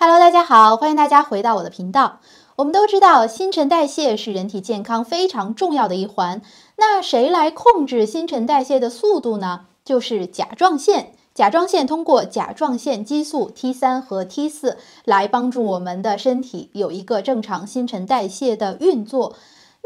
Hello，大家好，欢迎大家回到我的频道。我们都知道，新陈代谢是人体健康非常重要的一环。那谁来控制新陈代谢的速度呢？就是甲状腺。甲状腺通过甲状腺激素 T3 和 T4 来帮助我们的身体有一个正常新陈代谢的运作。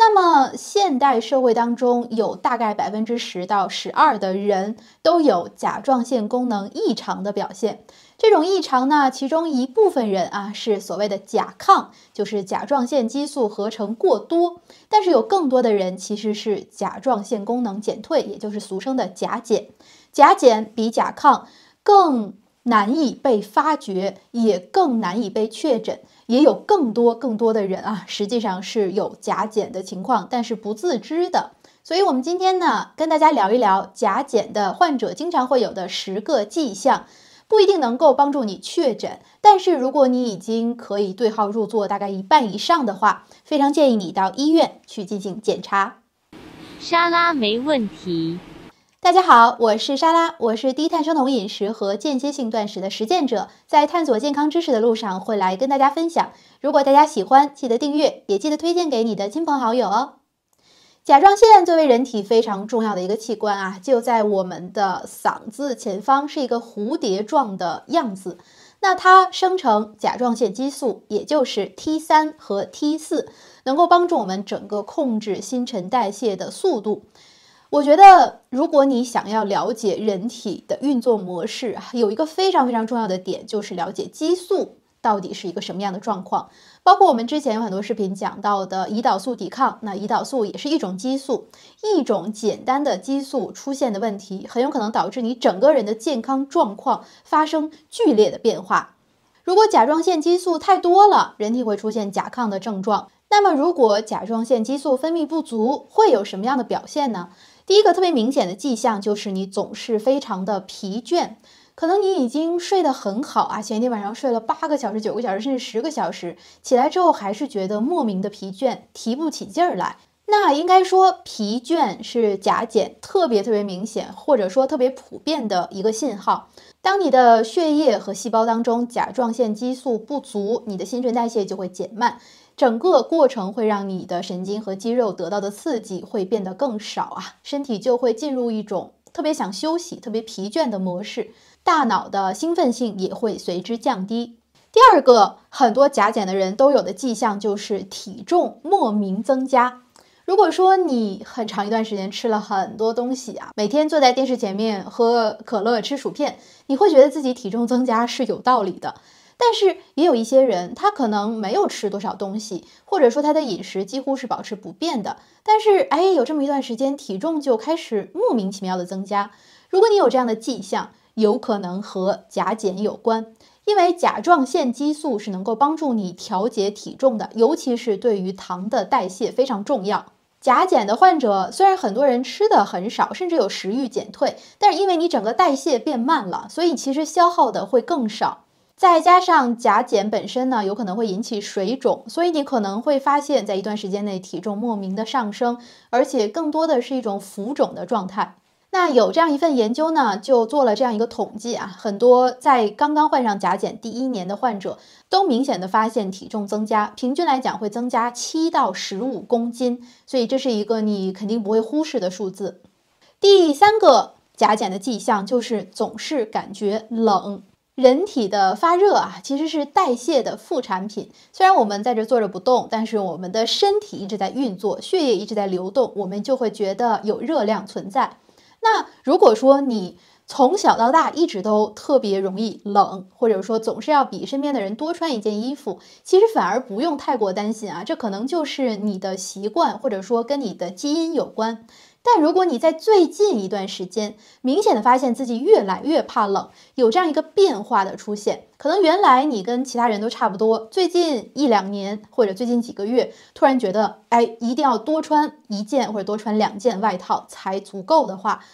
那么，现代社会当中有大概百分之十到十二的人都有甲状腺功能异常的表现。这种异常呢，其中一部分人啊是所谓的甲亢，就是甲状腺激素合成过多；但是有更多的人其实是甲状腺功能减退，也就是俗称的甲减。甲减比甲亢更难以被发觉，也更难以被确诊。也有更多更多的人啊，实际上是有甲减的情况，但是不自知的。所以，我们今天呢，跟大家聊一聊甲减的患者经常会有的十个迹象，不一定能够帮助你确诊，但是如果你已经可以对号入座大概一半以上的话，非常建议你到医院去进行检查。沙拉没问题。大家好，我是莎拉，我是低碳生酮饮食和间歇性断食的实践者，在探索健康知识的路上，会来跟大家分享。如果大家喜欢，记得订阅，也记得推荐给你的亲朋好友哦。甲状腺作为人体非常重要的一个器官啊，就在我们的嗓子前方，是一个蝴蝶状的样子。那它生成甲状腺激素，也就是 T 三和 T 四，能够帮助我们整个控制新陈代谢的速度。我觉得，如果你想要了解人体的运作模式，有一个非常非常重要的点，就是了解激素到底是一个什么样的状况。包括我们之前有很多视频讲到的胰岛素抵抗，那胰岛素也是一种激素，一种简单的激素出现的问题，很有可能导致你整个人的健康状况发生剧烈的变化。如果甲状腺激素太多了，人体会出现甲亢的症状。那么，如果甲状腺激素分泌不足，会有什么样的表现呢？第一个特别明显的迹象就是你总是非常的疲倦，可能你已经睡得很好啊，前一天晚上睡了八个小时、九个小时，甚至十个小时，起来之后还是觉得莫名的疲倦，提不起劲儿来。那应该说，疲倦是甲减特别特别明显，或者说特别普遍的一个信号。当你的血液和细胞当中甲状腺激素不足，你的新陈代谢就会减慢，整个过程会让你的神经和肌肉得到的刺激会变得更少啊，身体就会进入一种特别想休息、特别疲倦的模式，大脑的兴奋性也会随之降低。第二个，很多甲减的人都有的迹象就是体重莫名增加。如果说你很长一段时间吃了很多东西啊，每天坐在电视前面喝可乐吃薯片，你会觉得自己体重增加是有道理的。但是也有一些人，他可能没有吃多少东西，或者说他的饮食几乎是保持不变的，但是哎，有这么一段时间体重就开始莫名其妙的增加。如果你有这样的迹象，有可能和甲减有关，因为甲状腺激素是能够帮助你调节体重的，尤其是对于糖的代谢非常重要。甲减的患者虽然很多人吃的很少，甚至有食欲减退，但是因为你整个代谢变慢了，所以其实消耗的会更少。再加上甲减本身呢，有可能会引起水肿，所以你可能会发现，在一段时间内体重莫名的上升，而且更多的是一种浮肿的状态。那有这样一份研究呢，就做了这样一个统计啊，很多在刚刚患上甲减第一年的患者，都明显的发现体重增加，平均来讲会增加七到十五公斤，所以这是一个你肯定不会忽视的数字。第三个甲减的迹象就是总是感觉冷，人体的发热啊，其实是代谢的副产品。虽然我们在这坐着不动，但是我们的身体一直在运作，血液一直在流动，我们就会觉得有热量存在。那如果说你从小到大一直都特别容易冷，或者说总是要比身边的人多穿一件衣服，其实反而不用太过担心啊，这可能就是你的习惯，或者说跟你的基因有关。但如果你在最近一段时间明显的发现自己越来越怕冷，有这样一个变化的出现，可能原来你跟其他人都差不多，最近一两年或者最近几个月突然觉得，哎，一定要多穿一件或者多穿两件外套才足够的话，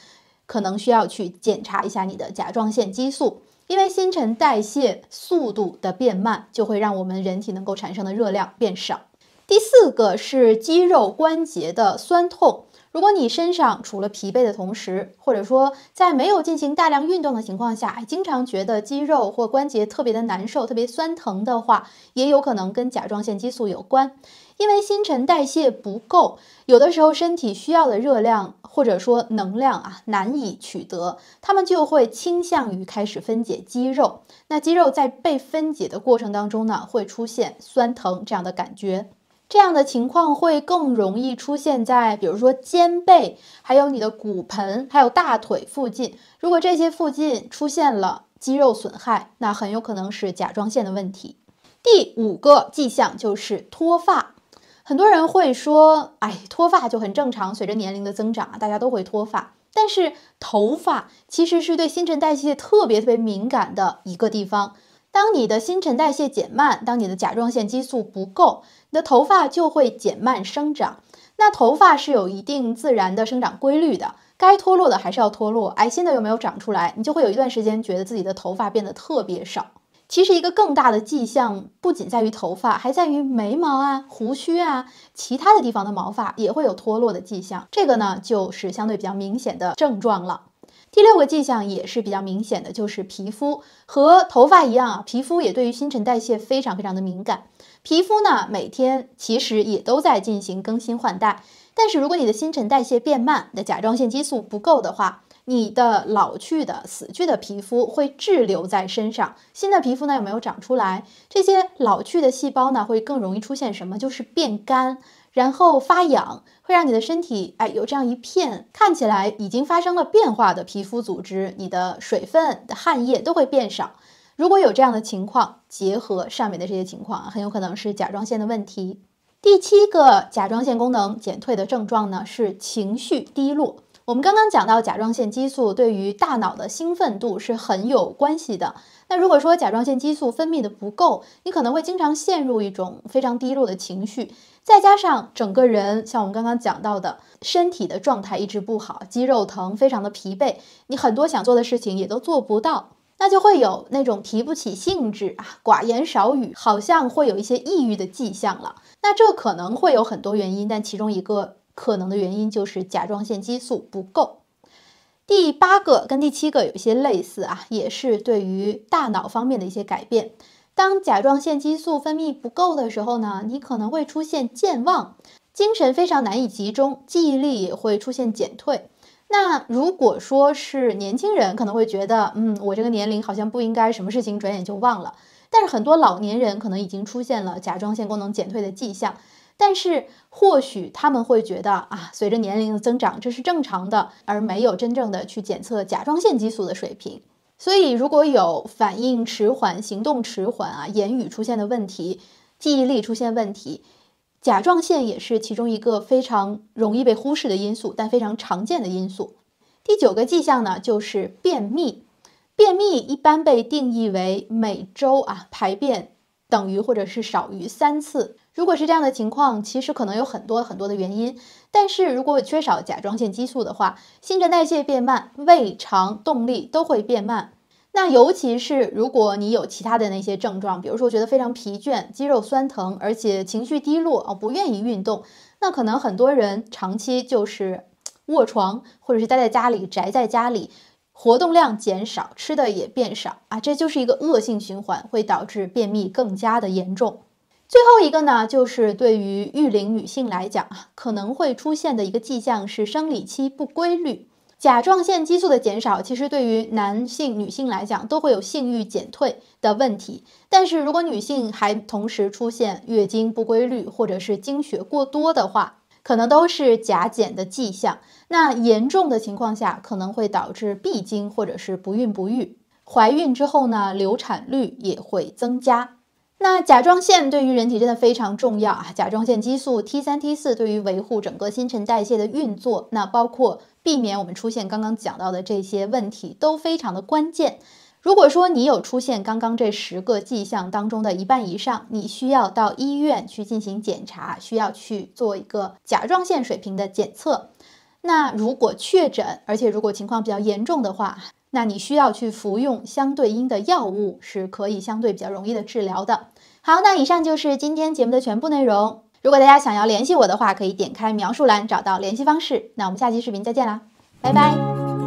可能需要去检查一下你的甲状腺激素，因为新陈代谢速度的变慢，就会让我们人体能够产生的热量变少。第四个是肌肉关节的酸痛。如果你身上除了疲惫的同时，或者说在没有进行大量运动的情况下，经常觉得肌肉或关节特别的难受、特别酸疼的话，也有可能跟甲状腺激素有关。因为新陈代谢不够，有的时候身体需要的热量或者说能量啊难以取得，他们就会倾向于开始分解肌肉。那肌肉在被分解的过程当中呢，会出现酸疼这样的感觉。这样的情况会更容易出现在，比如说肩背，还有你的骨盆，还有大腿附近。如果这些附近出现了肌肉损害，那很有可能是甲状腺的问题。第五个迹象就是脱发，很多人会说，哎，脱发就很正常，随着年龄的增长啊，大家都会脱发。但是头发其实是对新陈代谢特别特别敏感的一个地方。当你的新陈代谢减慢，当你的甲状腺激素不够，你的头发就会减慢生长。那头发是有一定自然的生长规律的，该脱落的还是要脱落，哎，新的又没有长出来，你就会有一段时间觉得自己的头发变得特别少。其实一个更大的迹象不仅在于头发，还在于眉毛啊、胡须啊、其他的地方的毛发也会有脱落的迹象，这个呢就是相对比较明显的症状了。第六个迹象也是比较明显的，就是皮肤和头发一样啊，皮肤也对于新陈代谢非常非常的敏感。皮肤呢，每天其实也都在进行更新换代，但是如果你的新陈代谢变慢，你的甲状腺激素不够的话，你的老去的、死去的皮肤会滞留在身上，新的皮肤呢有没有长出来？这些老去的细胞呢，会更容易出现什么？就是变干，然后发痒。会让你的身体哎，有这样一片看起来已经发生了变化的皮肤组织，你的水分的汗液都会变少。如果有这样的情况，结合上面的这些情况很有可能是甲状腺的问题。第七个甲状腺功能减退的症状呢，是情绪低落。我们刚刚讲到甲状腺激素对于大脑的兴奋度是很有关系的。那如果说甲状腺激素分泌的不够，你可能会经常陷入一种非常低落的情绪，再加上整个人像我们刚刚讲到的，身体的状态一直不好，肌肉疼，非常的疲惫，你很多想做的事情也都做不到，那就会有那种提不起兴致啊，寡言少语，好像会有一些抑郁的迹象了。那这可能会有很多原因，但其中一个。可能的原因就是甲状腺激素不够。第八个跟第七个有一些类似啊，也是对于大脑方面的一些改变。当甲状腺激素分泌不够的时候呢，你可能会出现健忘，精神非常难以集中，记忆力也会出现减退。那如果说是年轻人，可能会觉得，嗯，我这个年龄好像不应该什么事情转眼就忘了。但是很多老年人可能已经出现了甲状腺功能减退的迹象。但是或许他们会觉得啊，随着年龄的增长，这是正常的，而没有真正的去检测甲状腺激素的水平。所以，如果有反应迟缓、行动迟缓啊、言语出现的问题、记忆力出现问题，甲状腺也是其中一个非常容易被忽视的因素，但非常常见的因素。第九个迹象呢，就是便秘。便秘一般被定义为每周啊排便。等于或者是少于三次，如果是这样的情况，其实可能有很多很多的原因。但是如果缺少甲状腺激素的话，新陈代谢变慢，胃肠动力都会变慢。那尤其是如果你有其他的那些症状，比如说觉得非常疲倦，肌肉酸疼，而且情绪低落啊，不愿意运动，那可能很多人长期就是卧床或者是待在家里宅在家里。活动量减少，吃的也变少啊，这就是一个恶性循环，会导致便秘更加的严重。最后一个呢，就是对于育龄女性来讲啊，可能会出现的一个迹象是生理期不规律。甲状腺激素的减少，其实对于男性、女性来讲都会有性欲减退的问题。但是如果女性还同时出现月经不规律，或者是经血过多的话，可能都是甲减的迹象，那严重的情况下可能会导致闭经或者是不孕不育，怀孕之后呢，流产率也会增加。那甲状腺对于人体真的非常重要啊，甲状腺激素 T 三 T 四对于维护整个新陈代谢的运作，那包括避免我们出现刚刚讲到的这些问题都非常的关键。如果说你有出现刚刚这十个迹象当中的一半以上，你需要到医院去进行检查，需要去做一个甲状腺水平的检测。那如果确诊，而且如果情况比较严重的话，那你需要去服用相对应的药物，是可以相对比较容易的治疗的。好，那以上就是今天节目的全部内容。如果大家想要联系我的话，可以点开描述栏找到联系方式。那我们下期视频再见啦，拜拜。